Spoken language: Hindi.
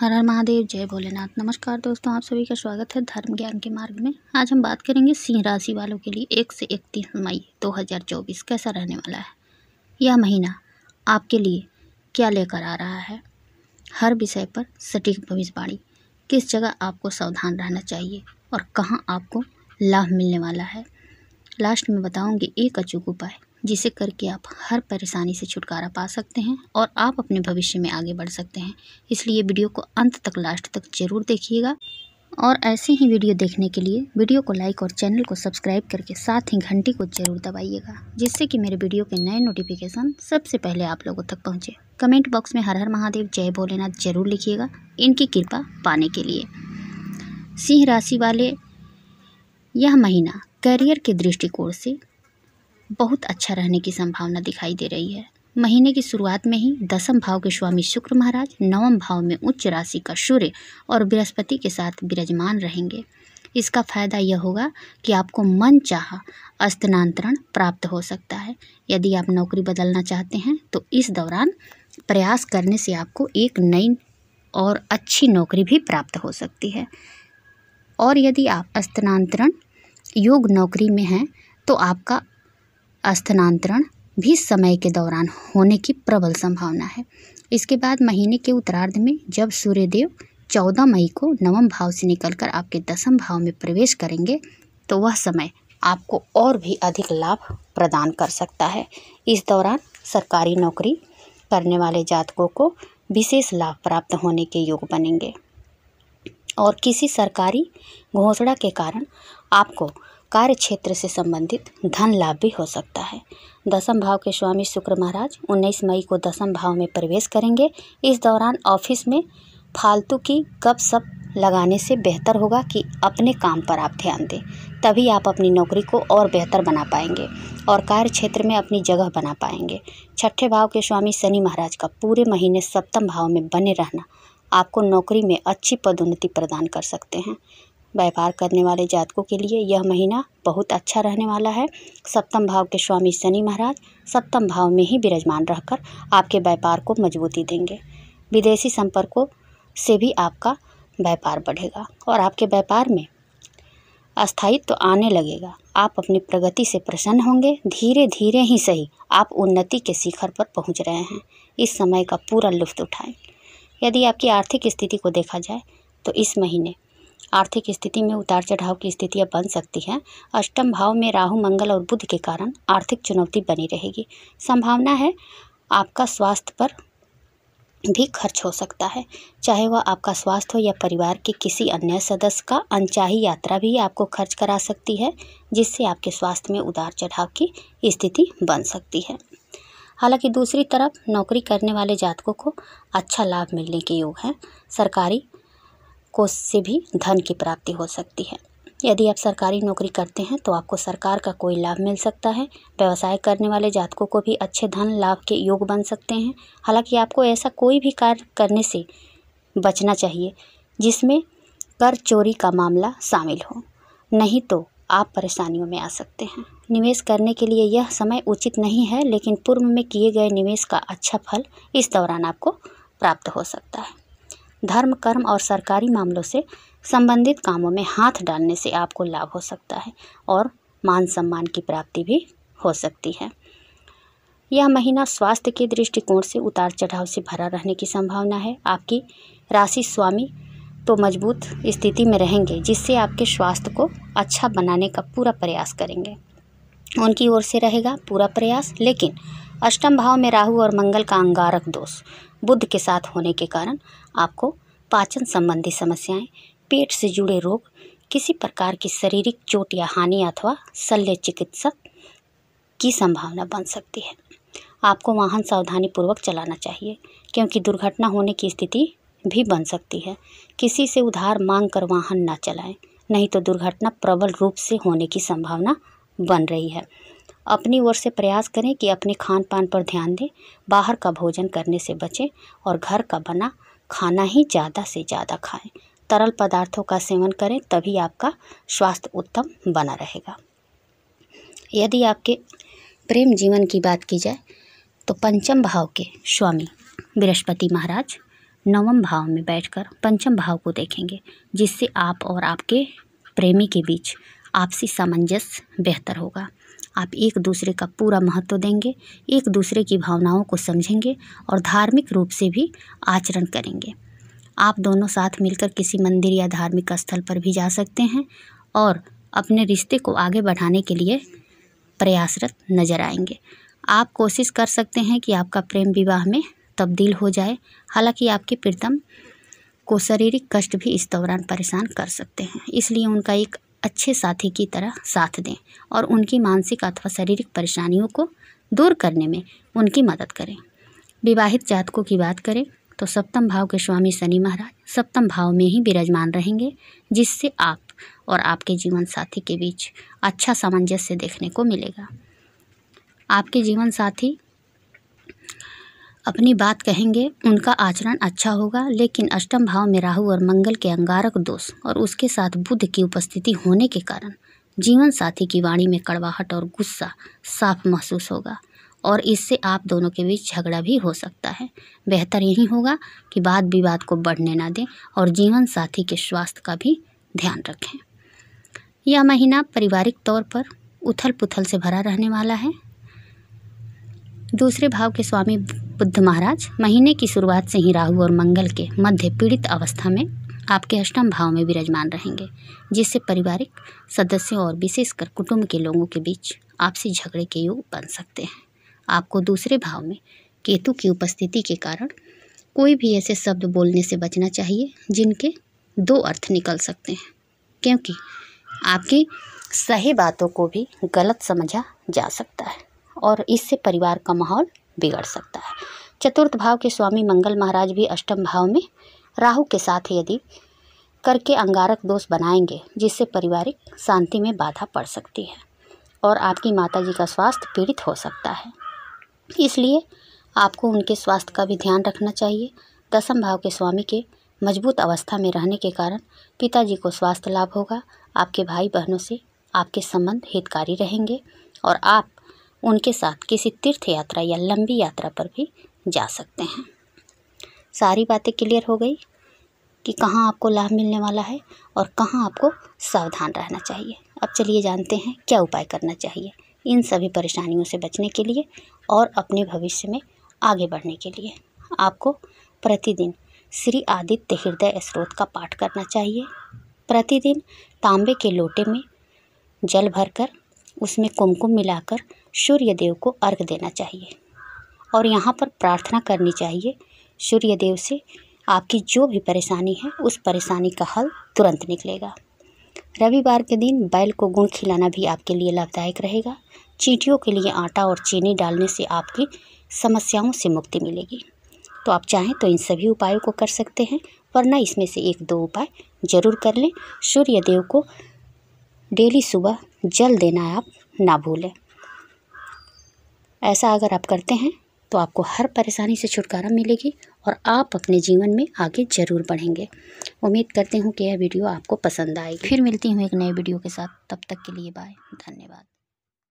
हर हर महादेव जय भोलेनाथ नमस्कार दोस्तों आप सभी का स्वागत है धर्म ज्ञान के मार्ग में आज हम बात करेंगे सिंह राशि वालों के लिए एक से इकतीस मई 2024 कैसा रहने वाला है यह महीना आपके लिए क्या लेकर आ रहा है हर विषय पर सटीक भविष्यवाणी किस जगह आपको सावधान रहना चाहिए और कहाँ आपको लाभ मिलने वाला है लास्ट में बताऊँगी एक अचूक उपाय जिसे करके आप हर परेशानी से छुटकारा पा सकते हैं और आप अपने भविष्य में आगे बढ़ सकते हैं इसलिए वीडियो को अंत तक लास्ट तक ज़रूर देखिएगा और ऐसे ही वीडियो देखने के लिए वीडियो को लाइक और चैनल को सब्सक्राइब करके साथ ही घंटी को जरूर दबाइएगा जिससे कि मेरे वीडियो के नए नोटिफिकेशन सबसे पहले आप लोगों तक पहुंचे कमेंट बॉक्स में हर हर महादेव जय भोलेनाथ जरूर लिखिएगा इनकी कृपा पाने के लिए सिंह राशि वाले यह महीना करियर के दृष्टिकोण से बहुत अच्छा रहने की संभावना दिखाई दे रही है महीने की शुरुआत में ही दसम भाव के स्वामी शुक्र महाराज नवम भाव में उच्च राशि का सूर्य और बृहस्पति के साथ विराजमान रहेंगे इसका फायदा यह होगा कि आपको मन चाह स्थानांतरण प्राप्त हो सकता है यदि आप नौकरी बदलना चाहते हैं तो इस दौरान प्रयास करने से आपको एक नई और अच्छी नौकरी भी प्राप्त हो सकती है और यदि आप स्थानांतरण योग नौकरी में हैं तो आपका स्थानांतरण भी समय के दौरान होने की प्रबल संभावना है इसके बाद महीने के उत्तरार्ध में जब सूर्यदेव चौदह मई को नवम भाव से निकलकर आपके दसम भाव में प्रवेश करेंगे तो वह समय आपको और भी अधिक लाभ प्रदान कर सकता है इस दौरान सरकारी नौकरी करने वाले जातकों को विशेष लाभ प्राप्त होने के योग बनेंगे और किसी सरकारी घोषणा के कारण आपको कार्य क्षेत्र से संबंधित धन लाभ भी हो सकता है दसम भाव के स्वामी शुक्र महाराज 19 मई को दसम भाव में प्रवेश करेंगे इस दौरान ऑफिस में फालतू की गप सप लगाने से बेहतर होगा कि अपने काम पर आप ध्यान दें तभी आप अपनी नौकरी को और बेहतर बना पाएंगे और कार्य क्षेत्र में अपनी जगह बना पाएंगे छठे भाव के स्वामी शनि महाराज का पूरे महीने सप्तम भाव में बने रहना आपको नौकरी में अच्छी पदोन्नति प्रदान कर सकते हैं व्यापार करने वाले जातकों के लिए यह महीना बहुत अच्छा रहने वाला है सप्तम भाव के स्वामी शनि महाराज सप्तम भाव में ही विराजमान रहकर आपके व्यापार को मजबूती देंगे विदेशी संपर्कों से भी आपका व्यापार बढ़ेगा और आपके व्यापार में अस्थायित्व तो आने लगेगा आप अपनी प्रगति से प्रसन्न होंगे धीरे धीरे ही सही आप उन्नति के शिखर पर पहुंच रहे हैं इस समय का पूरा लुफ्त उठाएं यदि आपकी आर्थिक स्थिति को देखा जाए तो इस महीने आर्थिक स्थिति में उतार चढ़ाव की स्थितियाँ बन सकती हैं अष्टम भाव में राहु मंगल और बुध के कारण आर्थिक चुनौती बनी रहेगी संभावना है आपका स्वास्थ्य पर भी खर्च हो सकता है चाहे वह आपका स्वास्थ्य हो या परिवार के किसी अन्य सदस्य का अनचाही यात्रा भी आपको खर्च करा सकती है जिससे आपके स्वास्थ्य में उतार चढ़ाव की स्थिति बन सकती है हालांकि दूसरी तरफ नौकरी करने वाले जातकों को अच्छा लाभ मिलने के योग हैं सरकारी कोष से भी धन की प्राप्ति हो सकती है यदि आप सरकारी नौकरी करते हैं तो आपको सरकार का कोई लाभ मिल सकता है व्यवसाय करने वाले जातकों को भी अच्छे धन लाभ के योग बन सकते हैं हालांकि आपको ऐसा कोई भी कार्य करने से बचना चाहिए जिसमें कर चोरी का मामला शामिल हो नहीं तो आप परेशानियों में आ सकते हैं निवेश करने के लिए यह समय उचित नहीं है लेकिन पूर्व में किए गए निवेश का अच्छा फल इस दौरान आपको प्राप्त हो सकता है धर्म कर्म और सरकारी मामलों से संबंधित कामों में हाथ डालने से आपको लाभ हो सकता है और मान सम्मान की प्राप्ति भी हो सकती है यह महीना स्वास्थ्य के दृष्टिकोण से उतार चढ़ाव से भरा रहने की संभावना है आपकी राशि स्वामी तो मजबूत स्थिति में रहेंगे जिससे आपके स्वास्थ्य को अच्छा बनाने का पूरा प्रयास करेंगे उनकी ओर से रहेगा पूरा प्रयास लेकिन अष्टम भाव में राहु और मंगल का अंगारक दोष बुद्ध के साथ होने के कारण आपको पाचन संबंधी समस्याएं, पेट से जुड़े रोग किसी प्रकार की शारीरिक चोट या हानि अथवा शल्य चिकित्सक की संभावना बन सकती है आपको वाहन सावधानीपूर्वक चलाना चाहिए क्योंकि दुर्घटना होने की स्थिति भी बन सकती है किसी से उधार मांग कर वाहन ना चलाएं नहीं तो दुर्घटना प्रबल रूप से होने की संभावना बन रही है अपनी ओर से प्रयास करें कि अपने खान पान पर ध्यान दें बाहर का भोजन करने से बचें और घर का बना खाना ही ज़्यादा से ज़्यादा खाएं तरल पदार्थों का सेवन करें तभी आपका स्वास्थ्य उत्तम बना रहेगा यदि आपके प्रेम जीवन की बात की जाए तो पंचम भाव के स्वामी बृहस्पति महाराज नवम भाव में बैठकर पंचम भाव को देखेंगे जिससे आप और आपके प्रेमी के बीच आपसी सामंजस्य बेहतर होगा आप एक दूसरे का पूरा महत्व देंगे एक दूसरे की भावनाओं को समझेंगे और धार्मिक रूप से भी आचरण करेंगे आप दोनों साथ मिलकर किसी मंदिर या धार्मिक स्थल पर भी जा सकते हैं और अपने रिश्ते को आगे बढ़ाने के लिए प्रयासरत नजर आएंगे आप कोशिश कर सकते हैं कि आपका प्रेम विवाह में तब्दील हो जाए हालांकि आपके प्रीतम को शारीरिक कष्ट भी इस दौरान परेशान कर सकते हैं इसलिए उनका एक अच्छे साथी की तरह साथ दें और उनकी मानसिक अथवा शारीरिक परेशानियों को दूर करने में उनकी मदद करें विवाहित जातकों की बात करें तो सप्तम भाव के स्वामी शनि महाराज सप्तम भाव में ही विराजमान रहेंगे जिससे आप और आपके जीवन साथी के बीच अच्छा सामंजस्य देखने को मिलेगा आपके जीवन साथी अपनी बात कहेंगे उनका आचरण अच्छा होगा लेकिन अष्टम भाव में राहु और मंगल के अंगारक दोष और उसके साथ बुध की उपस्थिति होने के कारण जीवन साथी की वाणी में कड़वाहट और गुस्सा साफ महसूस होगा और इससे आप दोनों के बीच झगड़ा भी हो सकता है बेहतर यही होगा कि वाद विवाद को बढ़ने ना दें और जीवन साथी के स्वास्थ्य का भी ध्यान रखें यह महीना पारिवारिक तौर पर उथल पुथल से भरा रहने वाला है दूसरे भाव के स्वामी बुद्ध महाराज महीने की शुरुआत से ही राहु और मंगल के मध्य पीड़ित अवस्था में आपके अष्टम भाव में विराजमान रहेंगे जिससे पारिवारिक सदस्यों और विशेषकर कुटुंब के लोगों के बीच आपसी झगड़े के योग बन सकते हैं आपको दूसरे भाव में केतु की उपस्थिति के कारण कोई भी ऐसे शब्द बोलने से बचना चाहिए जिनके दो अर्थ निकल सकते हैं क्योंकि आपकी सही बातों को भी गलत समझा जा सकता है और इससे परिवार का माहौल बिगड़ सकता है चतुर्थ भाव के स्वामी मंगल महाराज भी अष्टम भाव में राहु के साथ यदि करके अंगारक दोष बनाएंगे जिससे पारिवारिक शांति में बाधा पड़ सकती है और आपकी माता जी का स्वास्थ्य पीड़ित हो सकता है इसलिए आपको उनके स्वास्थ्य का भी ध्यान रखना चाहिए दसम भाव के स्वामी के मजबूत अवस्था में रहने के कारण पिताजी को स्वास्थ्य लाभ होगा आपके भाई बहनों से आपके संबंध हितकारी रहेंगे और आप उनके साथ किसी तीर्थ यात्रा या लंबी यात्रा पर भी जा सकते हैं सारी बातें क्लियर हो गई कि कहाँ आपको लाभ मिलने वाला है और कहाँ आपको सावधान रहना चाहिए अब चलिए जानते हैं क्या उपाय करना चाहिए इन सभी परेशानियों से बचने के लिए और अपने भविष्य में आगे बढ़ने के लिए आपको प्रतिदिन श्री आदित्य हृदय स्रोत का पाठ करना चाहिए प्रतिदिन तांबे के लोटे में जल भरकर उसमें कुमकुम मिलाकर सूर्यदेव को अर्घ देना चाहिए और यहाँ पर प्रार्थना करनी चाहिए सूर्यदेव से आपकी जो भी परेशानी है उस परेशानी का हल तुरंत निकलेगा रविवार के दिन बैल को गुड़ खिलाना भी आपके लिए लाभदायक रहेगा चींटियों के लिए आटा और चीनी डालने से आपकी समस्याओं से मुक्ति मिलेगी तो आप चाहें तो इन सभी उपायों को कर सकते हैं वरना इसमें से एक दो उपाय ज़रूर कर लें सूर्यदेव को डेली सुबह जल देना आप ना भूलें ऐसा अगर आप करते हैं तो आपको हर परेशानी से छुटकारा मिलेगी और आप अपने जीवन में आगे ज़रूर बढ़ेंगे उम्मीद करती हूँ कि यह वीडियो आपको पसंद आएगी फिर मिलती हूँ एक नए वीडियो के साथ तब तक के लिए बाय धन्यवाद